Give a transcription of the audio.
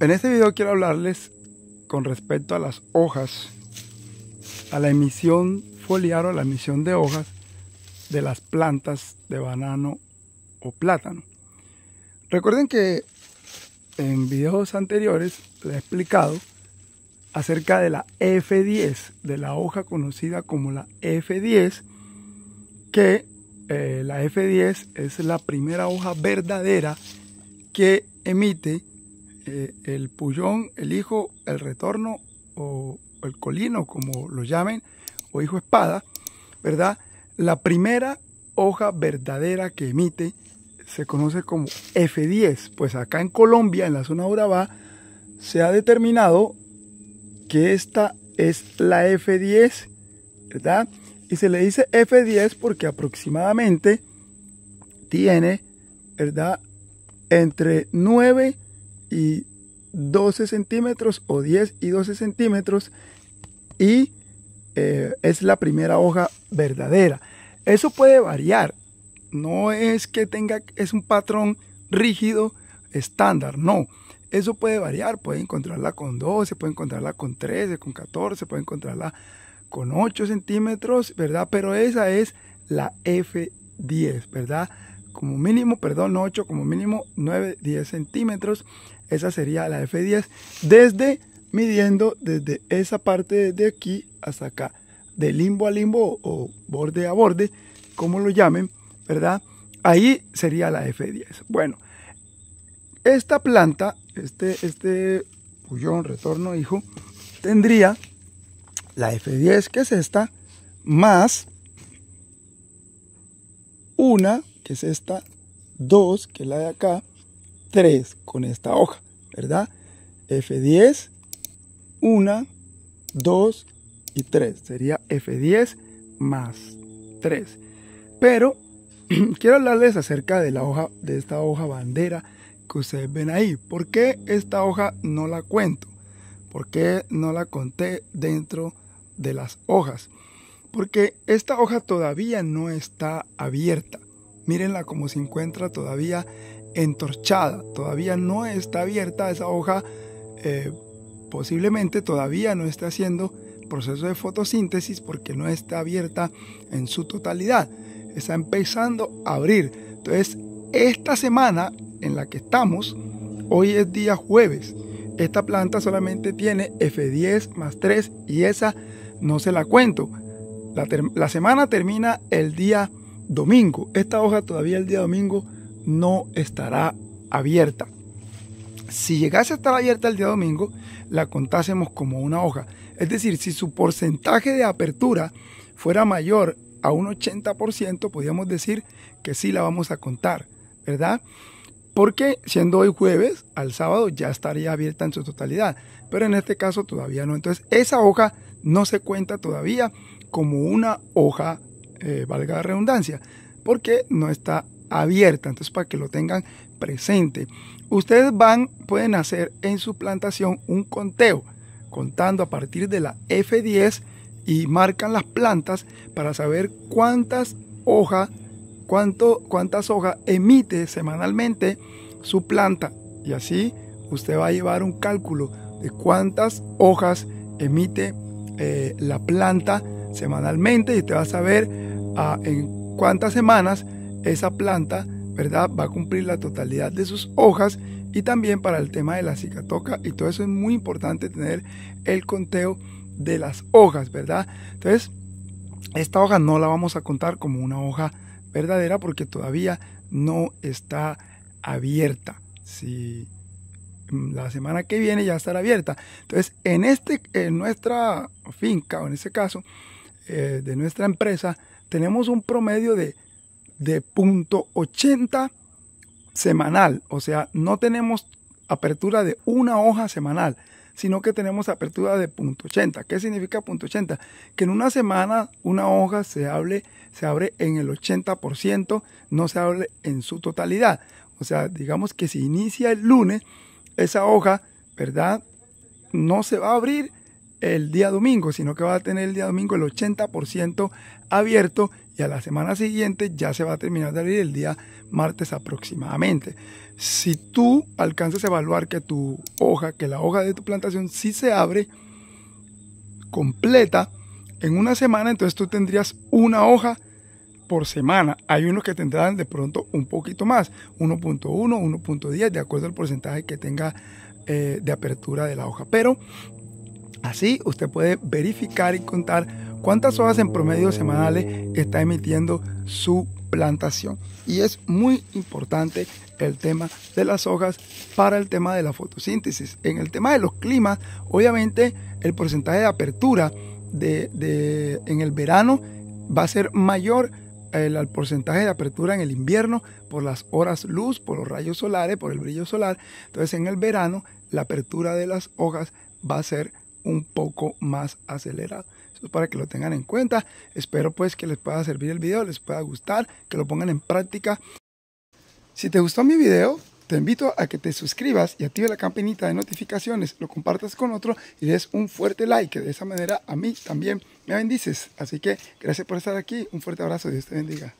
En este video quiero hablarles con respecto a las hojas, a la emisión foliar o a la emisión de hojas de las plantas de banano o plátano. Recuerden que en videos anteriores les he explicado acerca de la F10, de la hoja conocida como la F10, que eh, la F10 es la primera hoja verdadera que emite eh, el Puyón, el hijo, el retorno o el colino, como lo llamen, o hijo espada, ¿verdad? La primera hoja verdadera que emite se conoce como F10, pues acá en Colombia, en la zona Urabá, se ha determinado que esta es la F10, ¿verdad? Y se le dice F10 porque aproximadamente tiene, ¿verdad? Entre 9 y 12 centímetros o 10 y 12 centímetros y eh, es la primera hoja verdadera. Eso puede variar, no es que tenga, es un patrón rígido estándar, no. Eso puede variar, puede encontrarla con 12, puede encontrarla con 13, con 14, puede encontrarla con 8 centímetros, ¿verdad? Pero esa es la F10, ¿verdad? como mínimo, perdón, 8, como mínimo 9, 10 centímetros. Esa sería la F10 desde midiendo desde esa parte de aquí hasta acá, de limbo a limbo o borde a borde, como lo llamen, ¿verdad? Ahí sería la F10. Bueno, esta planta, este, este puyón, retorno hijo, tendría la F10, que es esta, más una, que es esta, 2, que es la de acá, 3 con esta hoja, ¿verdad? F10, 1, 2 y 3. Sería F10 más 3. Pero quiero hablarles acerca de la hoja, de esta hoja bandera que ustedes ven ahí. ¿Por qué esta hoja no la cuento? ¿Por qué no la conté dentro de las hojas? Porque esta hoja todavía no está abierta. Mírenla como se encuentra todavía entorchada, todavía no está abierta esa hoja, eh, posiblemente todavía no está haciendo proceso de fotosíntesis porque no está abierta en su totalidad, está empezando a abrir. Entonces, esta semana en la que estamos, hoy es día jueves, esta planta solamente tiene F10 más 3 y esa no se la cuento. la semana termina el día domingo. Esta hoja todavía el día domingo no estará abierta. Si llegase a estar abierta el día domingo, la contásemos como una hoja. Es decir, si su porcentaje de apertura fuera mayor a un 80%, podríamos decir que sí la vamos a contar, ¿verdad? Porque siendo hoy jueves, al sábado ya estaría abierta en su totalidad, pero en este caso todavía no. Entonces, esa hoja no se cuenta todavía como una hoja eh, valga la redundancia, porque no está abierta. Entonces, para que lo tengan presente, ustedes van, pueden hacer en su plantación un conteo, contando a partir de la F10 y marcan las plantas para saber cuántas hojas, cuánto, cuántas hojas emite semanalmente su planta. Y así usted va a llevar un cálculo de cuántas hojas emite eh, la planta semanalmente y usted va a saber en cuántas semanas esa planta ¿verdad? va a cumplir la totalidad de sus hojas y también para el tema de la cicatoca y todo eso es muy importante tener el conteo de las hojas, ¿verdad? Entonces, esta hoja no la vamos a contar como una hoja verdadera porque todavía no está abierta. Si mm, la semana que viene ya estará abierta. Entonces, en, este, en nuestra finca, o en este caso, eh, de nuestra empresa, tenemos un promedio de, de 0.80 semanal. O sea, no tenemos apertura de una hoja semanal, sino que tenemos apertura de .80. ¿Qué significa .80? Que en una semana una hoja se, hable, se abre en el 80%, no se abre en su totalidad. O sea, digamos que si inicia el lunes, esa hoja, ¿verdad? No se va a abrir el día domingo, sino que va a tener el día domingo el 80% abierto y a la semana siguiente ya se va a terminar de abrir el día martes aproximadamente. Si tú alcanzas a evaluar que tu hoja, que la hoja de tu plantación sí se abre completa en una semana, entonces tú tendrías una hoja por semana. Hay unos que tendrán de pronto un poquito más, 1.1, 1.10, de acuerdo al porcentaje que tenga eh, de apertura de la hoja. Pero Así usted puede verificar y contar cuántas hojas en promedio semanales está emitiendo su plantación. Y es muy importante el tema de las hojas para el tema de la fotosíntesis. En el tema de los climas, obviamente el porcentaje de apertura de, en el verano va a ser mayor al porcentaje de apertura en el invierno por las horas luz, por los rayos solares, por el brillo solar. Entonces en el verano la apertura de las hojas va a ser mayor un poco más acelerado. Eso es para que lo tengan en cuenta. Espero pues que les pueda servir el video, les pueda gustar, que lo pongan en práctica. Si te gustó mi video, te invito a que te suscribas y active la campanita de notificaciones, lo compartas con otro y des un fuerte like. De esa manera a mí también me bendices. Así que gracias por estar aquí. Un fuerte abrazo. Dios te bendiga.